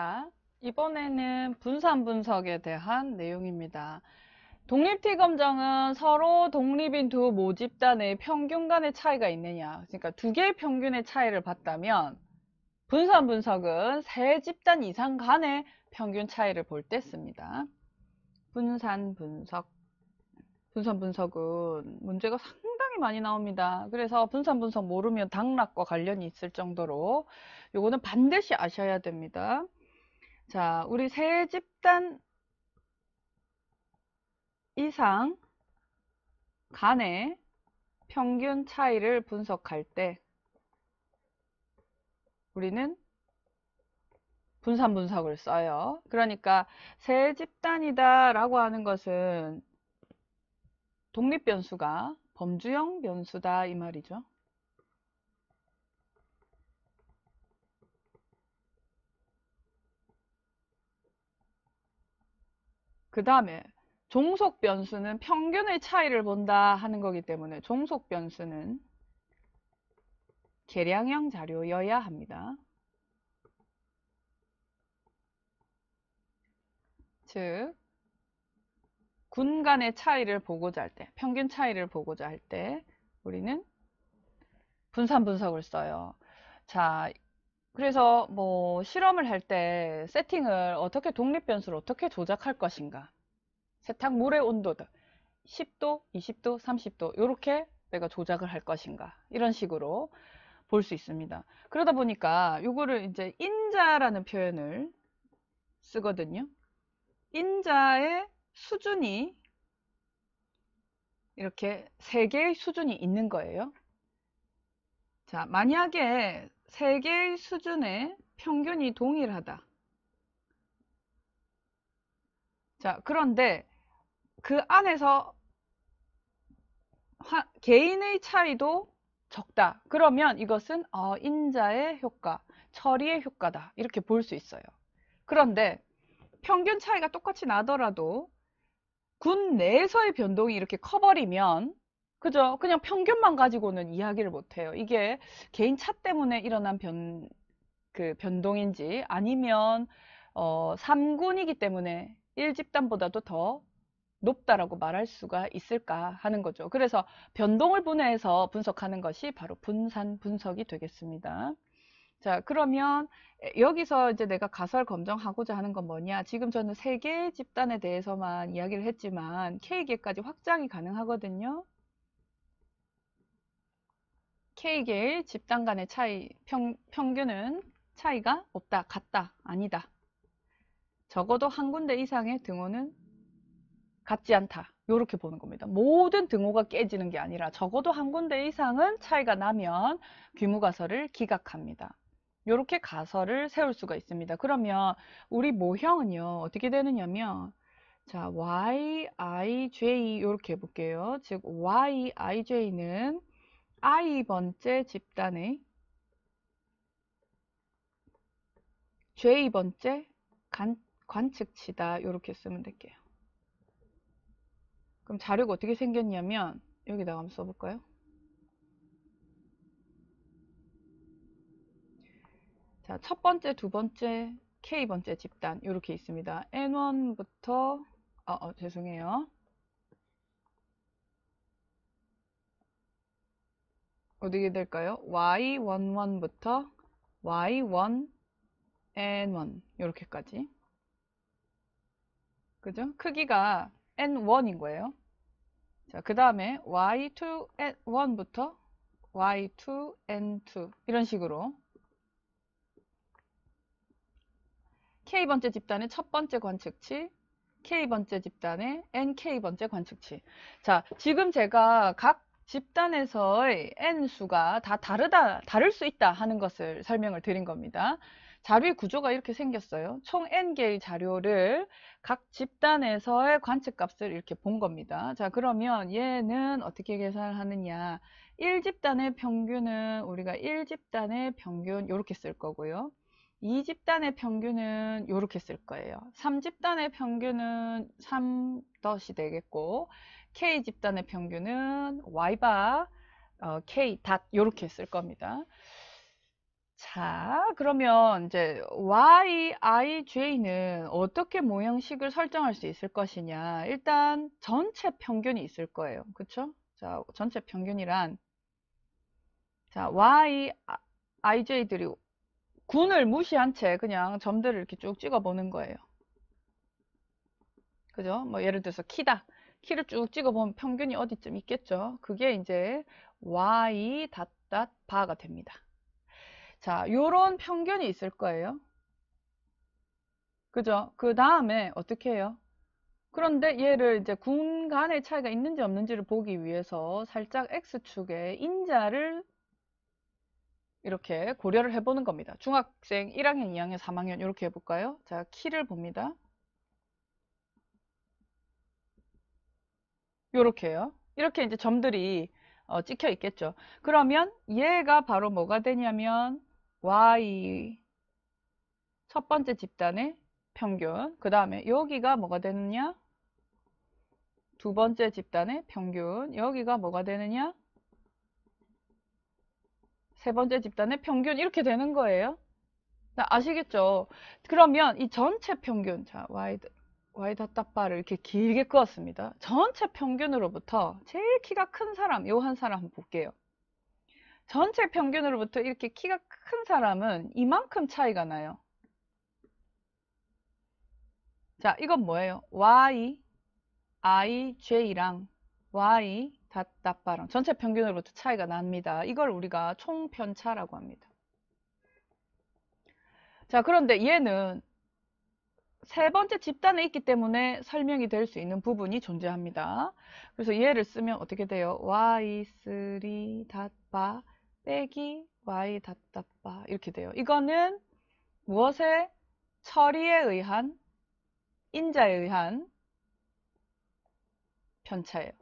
자, 이번에는 분산 분석에 대한 내용입니다. 독립티 검정은 서로 독립인 두 모집단의 평균 간의 차이가 있느냐 그러니까 두 개의 평균의 차이를 봤다면 분산 분석은 세 집단 이상 간의 평균 차이를 볼 때 씁니다. 분산 분석 분산 분석은 문제가 상당히 많이 나옵니다. 그래서 분산 분석 모르면 당락과 관련이 있을 정도로 요거는 반드시 아셔야 됩니다. 자, 우리 세 집단 이상 간의 평균 차이를 분석할 때 우리는 분산 분석을 써요. 그러니까 세 집단이다 라고 하는 것은 독립 변수가 범주형 변수다 이 말이죠. 그 다음에 종속 변수는 평균의 차이를 본다 하는 거기 때문에 종속 변수는 계량형 자료여야 합니다. 즉, 군 간의 차이를 보고자 할 때, 평균 차이를 보고자 할 때 우리는 분산 분석을 써요. 자, 그래서 뭐 실험을 할 때 세팅을 어떻게 독립 변수를 어떻게 조작할 것인가 세탁 물의 온도 등 10도, 20도, 30도 이렇게 내가 조작을 할 것인가 이런 식으로 볼 수 있습니다. 그러다 보니까 이거를 이제 인자라는 표현을 쓰거든요. 인자의 수준이 이렇게 세 개의 수준이 있는 거예요. 자, 만약에 세 개의 수준의 평균이 동일하다. 자, 그런데 그 안에서 화, 개인의 차이도 적다. 그러면 이것은 어, 인자의 효과, 처리의 효과다. 이렇게 볼 수 있어요. 그런데 평균 차이가 똑같이 나더라도 군 내에서의 변동이 이렇게 커버리면 그죠? 그냥 편견만 가지고는 이야기를 못해요. 이게 개인 차 때문에 일어난 변, 그 변동인지 아니면 어, 3군이기 때문에 1집단보다도 더 높다라고 말할 수가 있을까 하는 거죠. 그래서 변동을 분해해서 분석하는 것이 바로 분산 분석이 되겠습니다. 자, 그러면 여기서 이제 내가 가설 검정하고자 하는 건 뭐냐? 지금 저는 세 개의 집단에 대해서만 이야기를 했지만 K계까지 확장이 가능하거든요. K계의 집단 간의 차이, 평, 평균은 차이가 없다, 같다, 아니다. 적어도 한 군데 이상의 등호는 같지 않다. 이렇게 보는 겁니다. 모든 등호가 깨지는 게 아니라 적어도 한 군데 이상은 차이가 나면 귀모가설을 기각합니다. 이렇게 가설을 세울 수가 있습니다. 그러면 우리 모형은요 어떻게 되느냐면 자 y i j 이렇게 e 해볼게요. 즉 y i j 는 i번째 집단의 j번째 관, 관측치다 이렇게 쓰면 될게요. 그럼 자료가 어떻게 생겼냐면 여기다가 한번 써볼까요? 자, 첫 번째, 두 번째, K번째 집단 이렇게 있습니다. N1부터 아, 어, 어, 죄송해요. 어떻게 될까요? y11부터 y1 n1 이렇게까지 그죠? 크기가 n1인 거예요. 자, 그 다음에 y2 n1부터 y2 n2 이런 식으로 k번째 집단의 첫 번째 관측치, k번째 집단의 nk번째 관측치. 자, 지금 제가 각 집단에서의 n수가 다 다르다, 다를 수 있다 하는 것을 설명을 드린 겁니다. 자료의 구조가 이렇게 생겼어요. 총 n개의 자료를 각 집단에서의 관측값을 이렇게 본 겁니다. 자 그러면 얘는 어떻게 계산 하느냐 1집단의 평균은 우리가 1집단의 평균 이렇게 쓸 거고요. 2집단의 평균은 이렇게 쓸 거예요. 3집단의 평균은 3덫이 되겠고 K 집단의 평균은 Y바 어, K 닷 이렇게 쓸 겁니다. 자, 그러면 이제 Y, I, J는 어떻게 모형식을 설정할 수 있을 것이냐. 일단 전체 평균이 있을 거예요. 그쵸? 자, 전체 평균이란 자, Y, I, J들이 군을 무시한 채 그냥 점들을 이렇게 쭉 찍어 보는 거예요. 그죠? 뭐 예를 들어서 키다. 키를 쭉 찍어보면 평균이 어디쯤 있겠죠. 그게 이제 y 닷닷 바가 됩니다. 자, 요런 평균이 있을 거예요. 그죠? 그 다음에 어떻게 해요? 그런데 얘를 이제 군 간의 차이가 있는지 없는지를 보기 위해서 살짝 X축에 인자를 이렇게 고려를 해보는 겁니다. 중학생 1학년, 2학년, 3학년 이렇게 해볼까요? 자, 키를 봅니다. 요렇게요. 이렇게 이제 점들이 어, 찍혀 있겠죠. 그러면 얘가 바로 뭐가 되냐면 y 첫 번째 집단의 평균 그 다음에 여기가 뭐가 되느냐 두 번째 집단의 평균 여기가 뭐가 되느냐 세 번째 집단의 평균 이렇게 되는 거예요. 아시겠죠? 그러면 이 전체 평균 자 y 와이드 따빠를 이렇게 길게 그었습니다. 전체 평균으로부터 제일 키가 큰 사람, 요 한 사람 한번 볼게요. 전체 평균으로부터 이렇게 키가 큰 사람은 이만큼 차이가 나요. 자, 이건 뭐예요? y, i, j랑 y, 닷따빠랑 전체 평균으로부터 차이가 납니다. 이걸 우리가 총편차라고 합니다. 자, 그런데 얘는 세 번째 집단에 있기 때문에 설명이 될 수 있는 부분이 존재합니다. 그래서 얘를 쓰면 어떻게 돼요? y3 닷바 빼기 y 닷닷바 이렇게 돼요. 이거는 무엇의 처리에 의한 인자에 의한 편차예요.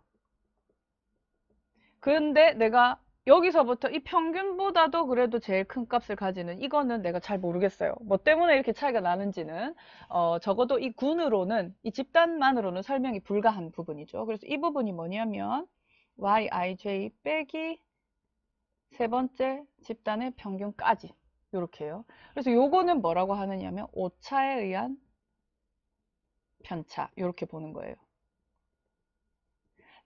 그런데 내가 여기서부터 이 평균보다도 그래도 제일 큰 값을 가지는 이거는 내가 잘 모르겠어요. 뭐 때문에 이렇게 차이가 나는지는 어, 적어도 이 군으로는 이 집단만으로는 설명이 불가한 부분이죠. 그래서 이 부분이 뭐냐면 yij 빼기 세 번째 집단의 평균까지 이렇게요. 그래서 요거는 뭐라고 하느냐면 오차에 의한 편차 이렇게 보는 거예요.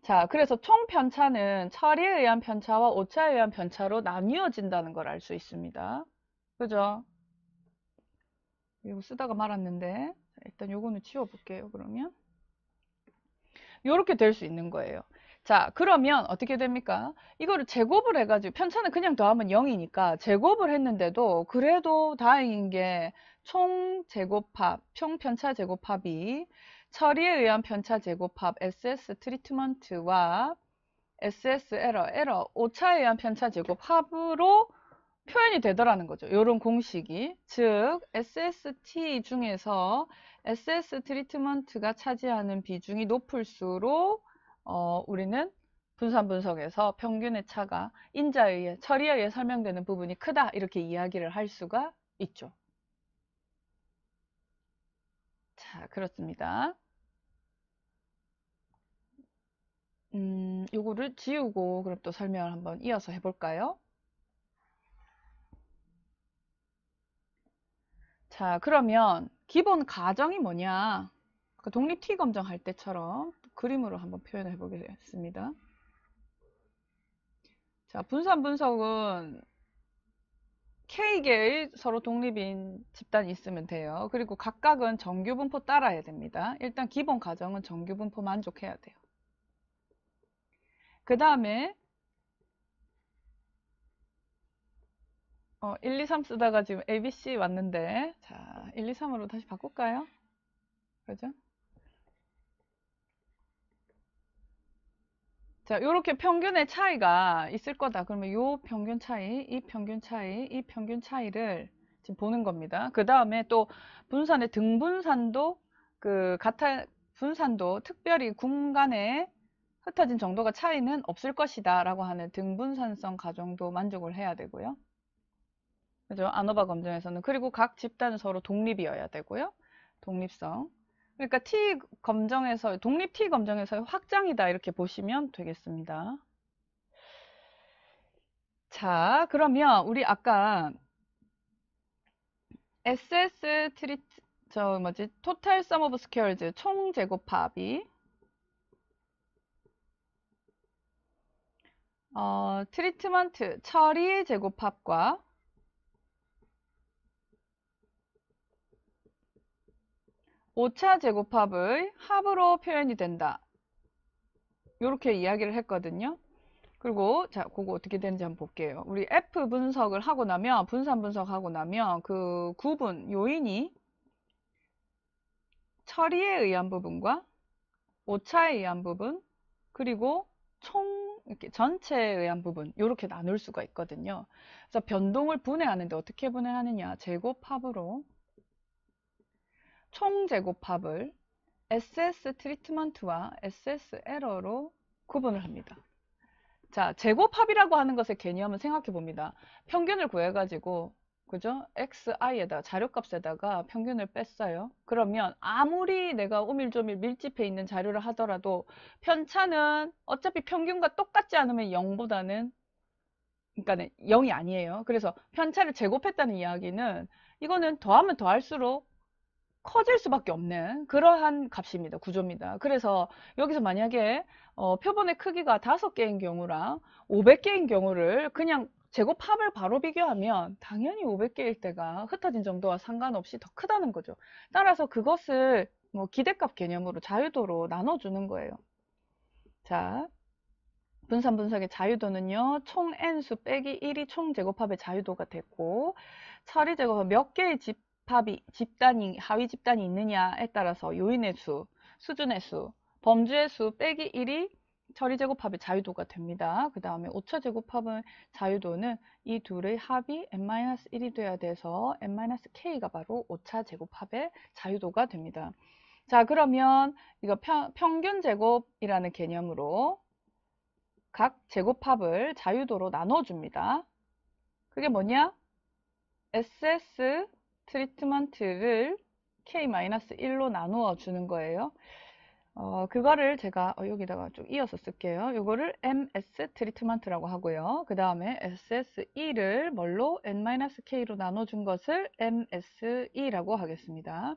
자, 그래서 총 편차는 처리에 의한 편차와 오차에 의한 편차로 나뉘어진다는 걸 알 수 있습니다. 그죠? 이거 쓰다가 말았는데 일단 요거는 지워볼게요. 그러면 요렇게 될 수 있는 거예요. 자 그러면 어떻게 됩니까 이거를 제곱을 해가지고 편차는 그냥 더하면 0이니까 제곱을 했는데도 그래도 다행인 게 총 제곱합 총 편차 제곱합이 처리에 의한 편차 제곱합 SS 트리트먼트와 SS 에러, 에러, 오차에 의한 편차 제곱합으로 네. 표현이 되더라는 거죠. 이런 공식이. 즉, SST 중에서 SS 트리트먼트가 차지하는 비중이 높을수록 어, 우리는 분산 분석에서 평균의 차가 인자에 의해, 처리에 의해 설명되는 부분이 크다 이렇게 이야기를 할 수가 있죠. 자, 그렇습니다. 음, 요거를 지우고 그럼 또 설명을 한번 이어서 해볼까요? 자, 그러면 기본 가정이 뭐냐? 그 독립티 검정할 때처럼 그림으로 한번 표현해 보겠습니다. 자, 분산 분석은 K개의 서로 독립인 집단이 있으면 돼요. 그리고 각각은 정규분포 따라야 됩니다. 일단 기본 가정은 정규분포 만족해야 돼요. 그 다음에 어, 1, 2, 3 쓰다가 지금 ABC 왔는데 자 1, 2, 3으로 다시 바꿀까요? 그죠? 자, 이렇게 평균의 차이가 있을 거다. 그러면 이 평균 차이, 이 평균 차이, 이 평균 차이를 지금 보는 겁니다. 그 다음에 또 분산의 등분산도 그 같은 분산도 특별히 공간에 흩어진 정도가 차이는 없을 것이다 라고 하는 등분산성 가정도 만족을 해야 되고요. 그죠? 아노바 검정에서는 그리고 각 집단은 서로 독립이어야 되고요. 독립성. 그러니까 T 검정에서 독립 T 검정에서의 확장이다 이렇게 보시면 되겠습니다. 자, 그러면 우리 아까 SS 트리트 저 뭐지? 토탈 썸 오브 스퀘어즈 총 제곱합이 어, 트리트먼트, 처리 제곱합과 오차 제곱합의 합으로 표현이 된다. 이렇게 이야기를 했거든요. 그리고 자, 그거 어떻게 되는지 한번 볼게요. 우리 F 분석을 하고 나면 분산 분석하고 나면 그 구분 요인이 처리에 의한 부분과 오차에 의한 부분 그리고 총 이렇게 전체에 의한 부분 이렇게 나눌 수가 있거든요. 그래서 변동을 분해하는데 어떻게 분해하느냐 제곱합으로 총 제곱합을 SS 트리트먼트와 SS 에러로 구분을 합니다. 자, 제곱합이라고 하는 것의 개념은 생각해 봅니다. 평균을 구해가지고 그죠? xi에다가 자료값에다가 평균을 뺐어요. 그러면 아무리 내가 오밀조밀 밀집해 있는 자료를 하더라도 편차는 어차피 평균과 똑같지 않으면 0보다는 그러니까 0이 아니에요. 그래서 편차를 제곱했다는 이야기는 이거는 더하면 더할수록 커질 수밖에 없는 그러한 값입니다. 구조입니다. 그래서 여기서 만약에 어, 표본의 크기가 5 개인 경우랑 5 0 0 개인 경우를 그냥 제곱합을 바로 비교하면 당연히 500개일 때가 흩어진 정도와 상관없이 더 크다는 거죠. 따라서 그것을 뭐 기대값 개념으로 자유도로 나눠주는 거예요. 자, 분산 분석의 자유도는요. 총 n수 빼기 1이 총 제곱합의 자유도가 됐고 처리 제곱은 몇 개의 집합이 집단이 하위 집단이 있느냐에 따라서 요인의 수, 수준의 수, 범주의 수 빼기 1이 처리제곱합이 자유도가 됩니다. 그 다음에 5차제곱합은 자유도는 이 둘의 합이 n-1이 돼야 돼서 n-k가 바로 5차제곱합의 자유도가 됩니다. 자 그러면 이거 평균제곱이라는 개념으로 각 제곱합을 자유도로 나눠줍니다. 그게 뭐냐? SS 트리트먼트를 k-1로 나누어 주는 거예요. 어, 그거를 제가 어, 여기다가 좀 이어서 쓸게요. 이거를 MS 트리트먼트라고 하고요. 그 다음에 SSE를 뭘로 N-K로 나눠준 것을 MSE라고 하겠습니다.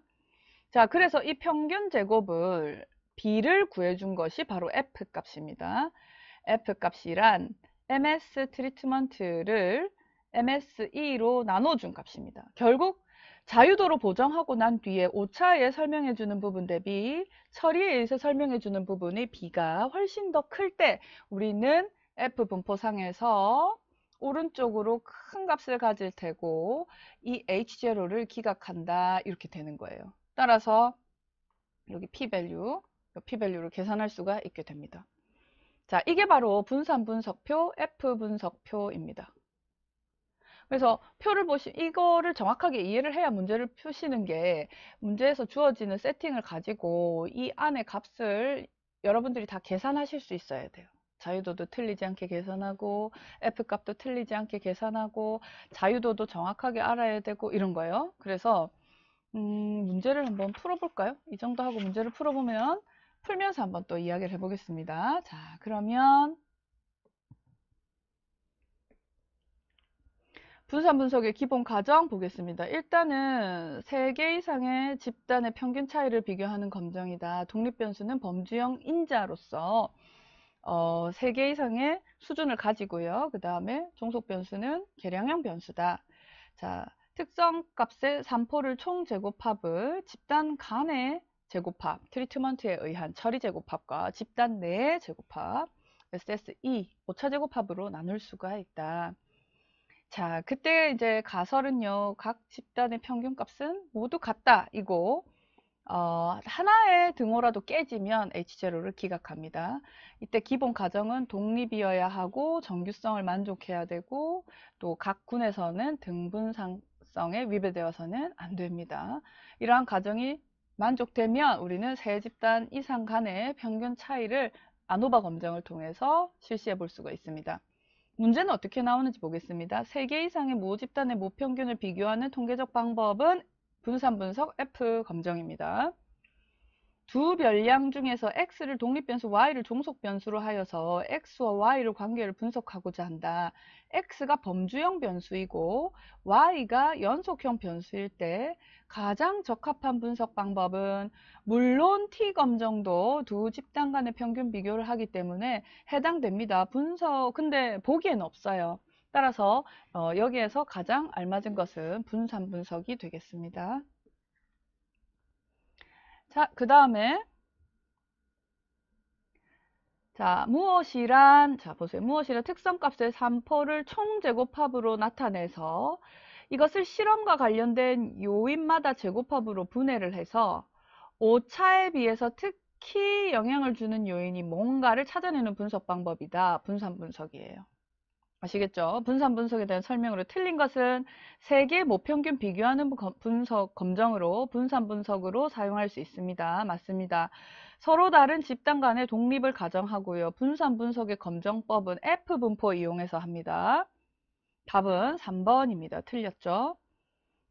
자, 그래서 이 평균 제곱을 B를 구해준 것이 바로 F값입니다. F값이란 MS 트리트먼트를 MSE로 나눠준 값입니다. 결국 자유도로 보정하고 난 뒤에 오차에 설명해주는 부분 대비 처리에 의해서 설명해주는 부분의 비가 훨씬 더 클 때 우리는 F 분포상에서 오른쪽으로 큰 값을 가질 테고 이 H0를 기각한다 이렇게 되는 거예요. 따라서 여기 P-밸류, p u e 를 계산할 수가 있게 됩니다. 자, 이게 바로 분산 분석표 F 분석표입니다. 그래서 표를 보시 이거를 정확하게 이해를 해야 문제를 푸시는 게 문제에서 주어지는 세팅을 가지고 이안에 값을 여러분들이 다 계산하실 수 있어야 돼요. 자유도도 틀리지 않게 계산하고 F값도 틀리지 않게 계산하고 자유도도 정확하게 알아야 되고 이런 거예요. 그래서 음, 문제를 한번 풀어볼까요? 이 정도 하고 문제를 풀어보면 풀면서 한번 또 이야기를 해보겠습니다. 자 그러면 분산 분석의 기본 과정 보겠습니다. 일단은 3개 이상의 집단의 평균 차이를 비교하는 검정이다. 독립변수는 범주형 인자로서 어, 3개 이상의 수준을 가지고요. 그 다음에 종속변수는 계량형 변수다. 자, 특성값의 삼포를 총 제곱합을 집단 간의 제곱합, 트리트먼트에 의한 처리 제곱합과 집단 내의 제곱합, SS2, 5차 제곱합으로 나눌 수가 있다. 자, 그때 이제 가설은요, 각 집단의 평균값은 모두 같다. 이고, 어, 하나의 등호라도 깨지면 H0를 기각합니다. 이때 기본 가정은 독립이어야 하고 정규성을 만족해야 되고 또 각 군에서는 등분상성에 위배되어서는 안 됩니다. 이러한 가정이 만족되면 우리는 세 집단 이상 간의 평균 차이를 아노바 검정을 통해서 실시해 볼 수가 있습니다. 문제는 어떻게 나오는지 보겠습니다. 3개 이상의 모집단의 모평균을 비교하는 통계적 방법은 분산 분석 F 검정입니다. 두 변량 중에서 x를 독립변수 y를 종속변수로 하여서 x와 y를 관계를 분석하고자 한다. x가 범주형 변수이고 y가 연속형 변수일 때 가장 적합한 분석 방법은 물론 t 검정도 두 집단 간의 평균 비교를 하기 때문에 해당됩니다. 분석 근데 보기엔 없어요. 따라서 어, 여기에서 가장 알맞은 것은 분산 분석이 되겠습니다. 자, 그 다음에 자, 무엇이란 자, 보세요. 무엇이란 특성값의 3%를 총제곱합으로 나타내서 이것을 실험과 관련된 요인마다 제곱합으로 분해를 해서 오차에 비해서 특히 영향을 주는 요인이 뭔가를 찾아내는 분석 방법이다. 분산 분석이에요. 아시겠죠? 분산 분석에 대한 설명으로 틀린 것은 세계 모평균 비교하는 분석 검정으로 분산 분석으로 사용할 수 있습니다. 맞습니다. 서로 다른 집단 간의 독립을 가정하고요. 분산 분석의 검정법은 F 분포 이용해서 합니다. 답은 3번입니다. 틀렸죠?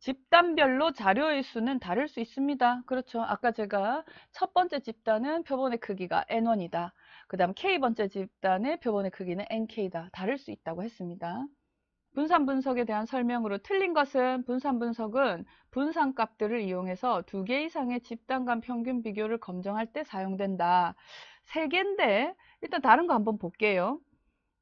집단별로 자료의 수는 다를 수 있습니다. 그렇죠. 아까 제가 첫 번째 집단은 표본의 크기가 N1이다. 그 다음 K번째 집단의 표본의 크기는 NK다. 다를 수 있다고 했습니다. 분산 분석에 대한 설명으로 틀린 것은 분산 분석은 분산 값들을 이용해서 두 개 이상의 집단 간 평균 비교를 검정할 때 사용된다. 세 개인데 일단 다른 거 한번 볼게요.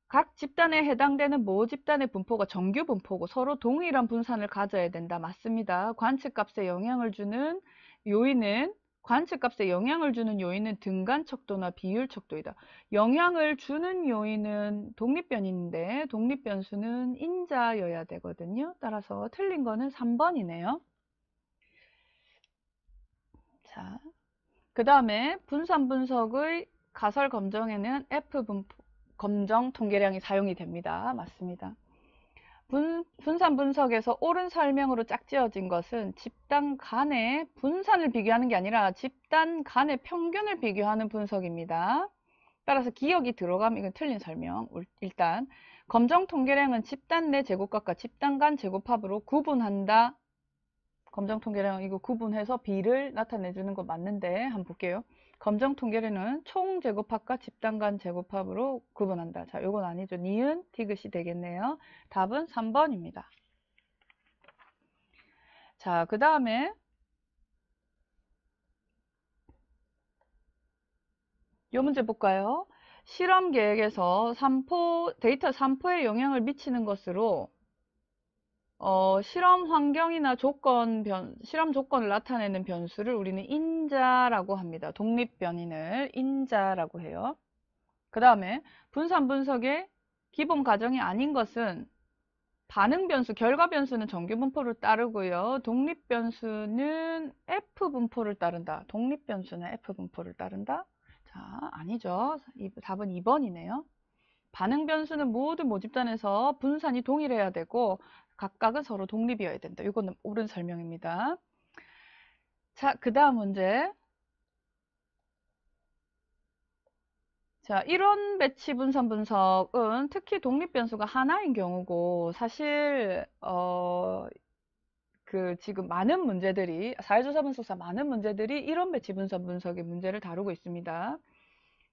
각 집단에 해당되는 모 집단의 분포가 정규 분포고 서로 동일한 분산을 가져야 된다. 맞습니다. 관측값에 영향을 주는 요인은 관측값에 영향을 주는 요인은 등간 척도나 비율 척도이다. 영향을 주는 요인은 독립변인데 독립변수는 인자여야 되거든요. 따라서 틀린 거는 3번이네요. 자, 그 다음에 분산 분석의 가설 검정에는 F 분포, 검정 통계량이 사용이 됩니다. 맞습니다. 분, 분산 분석에서 옳은 설명으로 짝지어진 것은 집단 간의 분산을 비교하는 게 아니라 집단 간의 평균을 비교하는 분석입니다. 따라서 기억이 들어가면 이건 틀린 설명. 일단 검정 통계량은 집단 내 제곱값과 집단 간 제곱합으로 구분한다. 검정 통계량 이거 구분해서 비를 나타내주는 거 맞는데 한번 볼게요. 검정 통계리는 총 제곱합과 집단 간 제곱합으로 구분한다. 자, 이건 아니죠. 니은 디귿이 되겠네요. 답은 3번입니다. 자, 그 다음에 요 문제 볼까요? 실험 계획에서 산포, 데이터 산포에 영향을 미치는 것으로 어, 실험 환경이나 조건 변, 실험 조건을 나타내는 변수를 우리는 인자라고 합니다. 독립 변인을 인자라고 해요. 그 다음에 분산 분석의 기본 과정이 아닌 것은 반응 변수, 결과 변수는 정규 분포를 따르고요. 독립 변수는 F 분포를 따른다. 독립 변수는 F 분포를 따른다. 자, 아니죠. 답은 2번이네요. 반응 변수는 모두 모집단에서 분산이 동일해야 되고 각각은 서로 독립이어야 된다. 이거는 옳은 설명입니다. 자, 그 다음 문제. 자, 이런 배치 분산 분석은 특히 독립 변수가 하나인 경우고 사실 어, 그 지금 많은 문제들이 사회조사 분석사 많은 문제들이 이런 배치 분산 분석의 문제를 다루고 있습니다.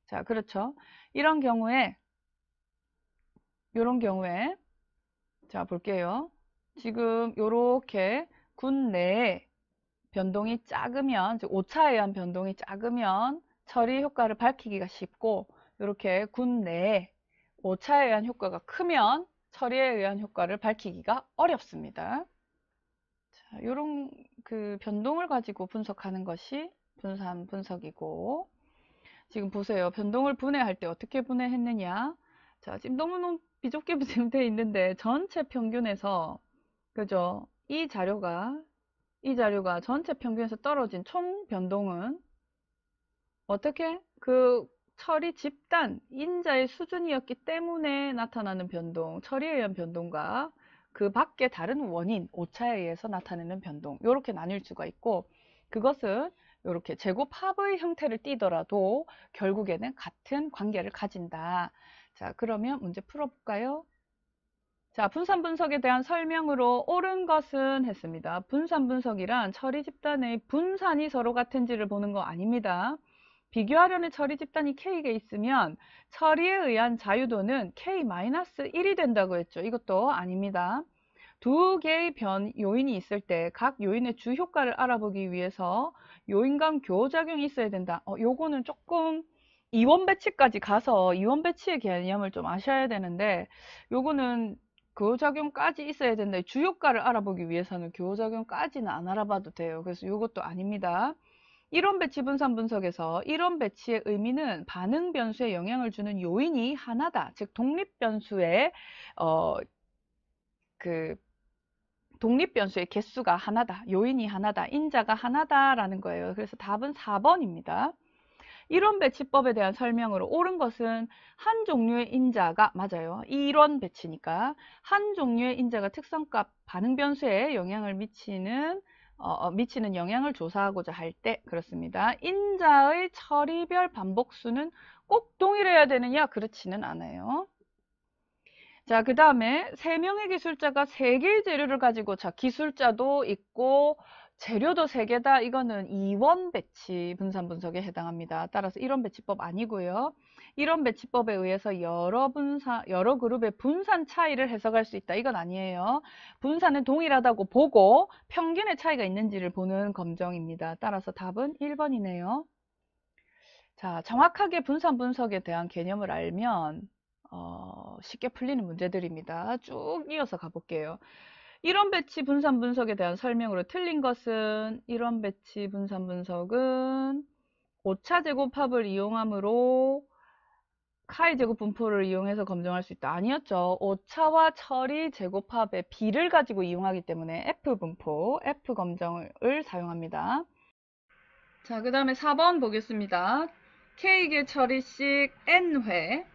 자, 그렇죠. 이런 경우에 이런 경우에 자 볼게요. 지금 이렇게 군 내에 변동이 작으면 즉 오차에 의한 변동이 작으면 처리 효과를 밝히기가 쉽고 이렇게 군 내에 오차에 의한 효과가 크면 처리에 의한 효과를 밝히기가 어렵습니다. 자, 이런 그 변동을 가지고 분석하는 것이 분산 분석이고 지금 보세요. 변동을 분해할 때 어떻게 분해했느냐 자, 지금 너무너무 비좁게 지금 돼 있는데 전체 평균에서 그죠? 이 자료가 이 자료가 전체 평균에서 떨어진 총 변동은 어떻게 그 처리 집단 인자의 수준이었기 때문에 나타나는 변동, 처리에 의한 변동과 그 밖에 다른 원인, 오차에 의해서 나타내는 변동 이렇게 나뉠 수가 있고 그것은 이렇게 제곱합의 형태를 띠더라도 결국에는 같은 관계를 가진다. 자, 그러면 문제 풀어볼까요? 자, 분산 분석에 대한 설명으로 옳은 것은 했습니다. 분산 분석이란 처리 집단의 분산이 서로 같은지를 보는 거 아닙니다. 비교하려는 처리 집단이 K가 있으면 처리에 의한 자유도는 K-1이 된다고 했죠. 이것도 아닙니다. 두 개의 변 요인이 있을 때 각 요인의 주 효과를 알아보기 위해서 요인간 교작용이 있어야 된다. 어, 요거는 조금 이원 배치까지 가서 이원 배치의 개념을 좀 아셔야 되는데 요거는 교호작용까지 있어야 되는데 주요과를 알아보기 위해서는 교호작용까지는 안 알아봐도 돼요. 그래서 이것도 아닙니다. 이론 배치 분산 분석에서 이론 배치의 의미는 반응 변수에 영향을 주는 요인이 하나다. 즉 독립 변수의 어그 독립 변수의 개수가 하나다. 요인이 하나다. 인자가 하나다라는 거예요. 그래서 답은 4번입니다. 이런 배치법에 대한 설명으로 옳은 것은 한 종류의 인자가 맞아요. 이런 배치니까 한 종류의 인자가 특성값 반응 변수에 영향을 미치는 어, 어 미치는 영향을 조사하고자 할 때 그렇습니다. 인자의 처리별 반복수는 꼭 동일해야 되느냐? 그렇지는 않아요. 자, 그 다음에 세명의 기술자가 세개의 재료를 가지고 자, 기술자도 있고 재료도 3개다 이거는 2원 배치 분산 분석에 해당합니다. 따라서 1원 배치법 아니고요. 1원 배치법에 의해서 여러 분산 여러 그룹의 분산 차이를 해석할 수 있다. 이건 아니에요. 분산은 동일하다고 보고 평균의 차이가 있는지를 보는 검정입니다. 따라서 답은 1번이네요. 자, 정확하게 분산 분석에 대한 개념을 알면 어, 쉽게 풀리는 문제들입니다. 쭉 이어서 가볼게요. 이런 배치 분산 분석에 대한 설명으로 틀린 것은 이런 배치 분산 분석은 오차 제곱합을 이용함으로 카이 제곱 분포를 이용해서 검증할 수 있다. 아니었죠. 오차와 처리 제곱합의 비를 가지고 이용하기 때문에 F 분포, F 검정을 사용합니다. 자, 그 다음에 4번 보겠습니다. K개 처리식 N회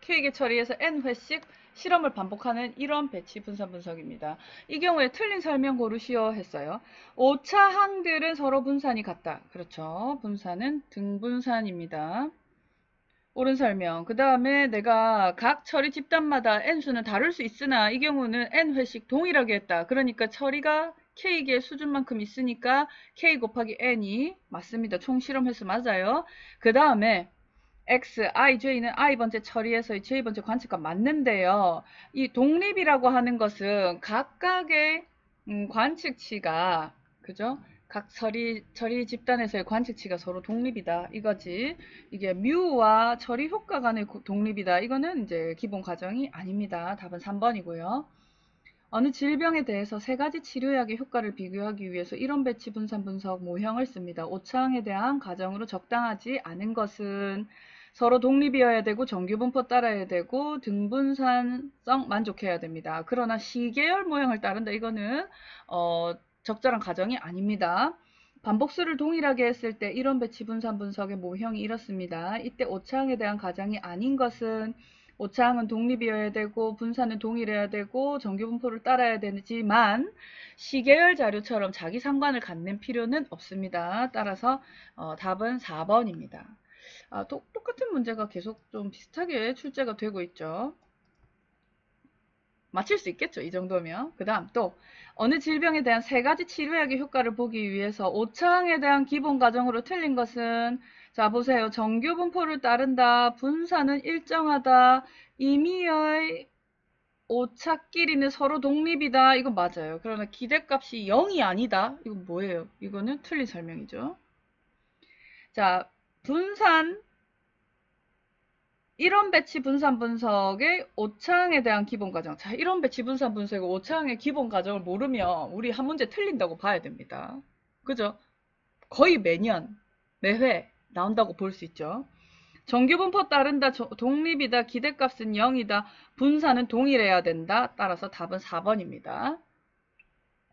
K개 처리에서 N회씩 실험을 반복하는 이런 배치 분산 분석입니다. 이 경우에 틀린 설명 고르시오 했어요. 5차 항들은 서로 분산이 같다. 그렇죠. 분산은 등분산입니다. 옳은 설명. 그 다음에 내가 각 처리 집단마다 n수는 다를 수 있으나 이 경우는 n 회식 동일하게 했다. 그러니까 처리가 k 계 수준만큼 있으니까 K 곱하기 N이 맞습니다. 총 실험 횟수 맞아요. 그 다음에 X, I, J는 I번째 처리해서 J번째 관측과 맞는데요. 이 독립이라고 하는 것은 각각의 음, 관측치가 그죠? 각 처리, 처리 집단에서의 관측치가 서로 독립이다. 이거지. 이게 뮤와 처리 효과 간의 독립이다. 이거는 이제 기본 과정이 아닙니다. 답은 3번이고요. 어느 질병에 대해서 세 가지 치료약의 효과를 비교하기 위해서 이런 배치 분산 분석 모형을 씁니다. 오차항에 대한 과정으로 적당하지 않은 것은 서로 독립이어야 되고 정규분포 따라야 되고 등분산성 만족해야 됩니다. 그러나 시계열 모양을 따른다 이거는 어, 적절한 가정이 아닙니다. 반복수를 동일하게 했을 때 이런 배치 분산 분석의 모형이 이렇습니다. 이때 오차항에 대한 가정이 아닌 것은 오차항은 독립이어야 되고 분산은 동일해야 되고 정규분포를 따라야 되지만 시계열 자료처럼 자기 상관을 갖는 필요는 없습니다. 따라서 어, 답은 4번입니다. 아, 똑같은 문제가 계속 좀 비슷하게 출제가 되고 있죠. 맞힐 수 있겠죠. 이 정도면. 그 다음 또 어느 질병에 대한 세 가지 치료약의 효과를 보기 위해서 5차항에 대한 기본 가정으로 틀린 것은 자 보세요. 정규 분포를 따른다. 분산은 일정하다. 임의의 오차끼리는 서로 독립이다. 이건 맞아요. 그러나 기대값이 0이 아니다. 이건 뭐예요? 이거는 틀린 설명이죠. 자, 분산 이런 배치 분산 분석의 5차항에 대한 기본 과정. 자, 이런 배치 분산 분석의 5차항의 기본 과정을 모르면 우리 한 문제 틀린다고 봐야 됩니다. 그죠? 거의 매년, 매회 나온다고 볼 수 있죠. 정규분포 따른다, 독립이다, 기대값은 0이다, 분산은 동일해야 된다. 따라서 답은 4번입니다.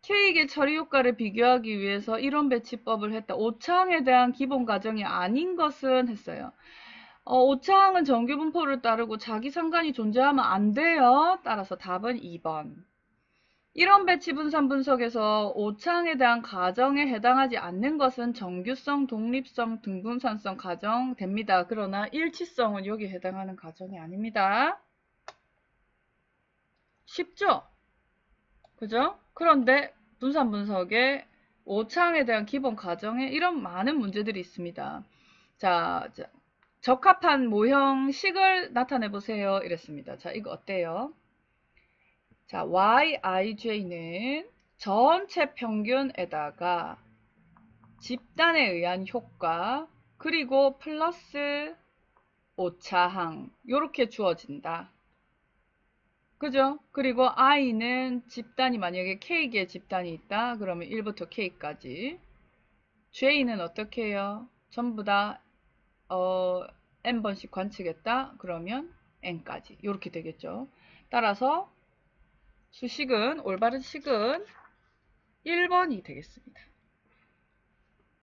케익의 처리 효과를 비교하기 위해서 이론 배치법을 했다. 5차항에 대한 기본 과정이 아닌 것은 했어요. 어, 5차항은 정규분포를 따르고 자기 상관이 존재하면 안 돼요. 따라서 답은 2번. 이런 배치 분산 분석에서 5차항에 대한 가정에 해당하지 않는 것은 정규성, 독립성, 등분산성 가정 됩니다. 그러나 일치성은 여기에 해당하는 가정이 아닙니다. 쉽죠? 그죠? 그런데 분산 분석의 오창에 대한 기본 가정에 이런 많은 문제들이 있습니다. 자, 자 적합한 모형식을 나타내 보세요. 이랬습니다. 자, 이거 어때요? 자, YIJ는 전체 평균에다가 집단에 의한 효과 그리고 플러스 오차항 이렇게 주어진다. 그죠? 그리고 i는 집단이 만약에 k개 집단이 있다. 그러면 1부터 k까지. j는 어떻게 해요? 전부 다 어, n번씩 관측했다. 그러면 n까지. 이렇게 되겠죠. 따라서 수식은 올바른 식은 1번이 되겠습니다.